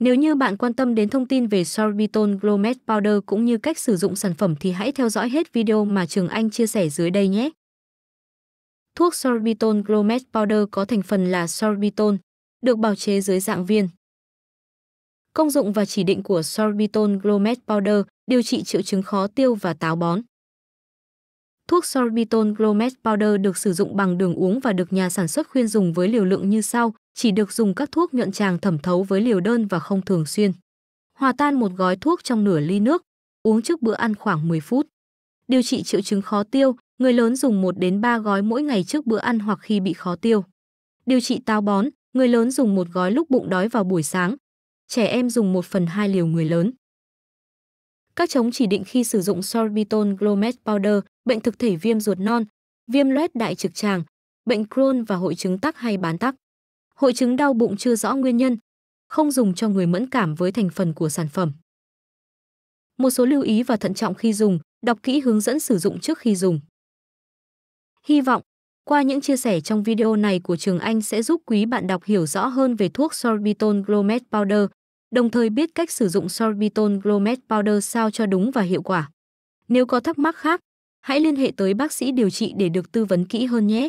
Nếu như bạn quan tâm đến thông tin về sorbitol Glomet Powder cũng như cách sử dụng sản phẩm thì hãy theo dõi hết video mà Trường Anh chia sẻ dưới đây nhé. Thuốc sorbitol Glomet Powder có thành phần là sorbitol, được bào chế dưới dạng viên. Công dụng và chỉ định của sorbitol Glomet Powder điều trị triệu chứng khó tiêu và táo bón. Thuốc sorbitol Glomet Powder được sử dụng bằng đường uống và được nhà sản xuất khuyên dùng với liều lượng như sau, chỉ được dùng các thuốc nhuận tràng thẩm thấu với liều đơn và không thường xuyên. Hòa tan một gói thuốc trong nửa ly nước, uống trước bữa ăn khoảng 10 phút. Điều trị triệu chứng khó tiêu, người lớn dùng 1 đến 3 gói mỗi ngày trước bữa ăn hoặc khi bị khó tiêu. Điều trị táo bón, người lớn dùng một gói lúc bụng đói vào buổi sáng. Trẻ em dùng 1 phần 2 liều người lớn. Các chống chỉ định khi sử dụng sorbitol glomet powder, bệnh thực thể viêm ruột non, viêm loét đại trực tràng, bệnh Crohn và hội chứng tắc hay bán tắc hội chứng đau bụng chưa rõ nguyên nhân, không dùng cho người mẫn cảm với thành phần của sản phẩm. Một số lưu ý và thận trọng khi dùng, đọc kỹ hướng dẫn sử dụng trước khi dùng. Hy vọng, qua những chia sẻ trong video này của Trường Anh sẽ giúp quý bạn đọc hiểu rõ hơn về thuốc Sorbitol Glomet Powder, đồng thời biết cách sử dụng Sorbitol Glomet Powder sao cho đúng và hiệu quả. Nếu có thắc mắc khác, hãy liên hệ tới bác sĩ điều trị để được tư vấn kỹ hơn nhé.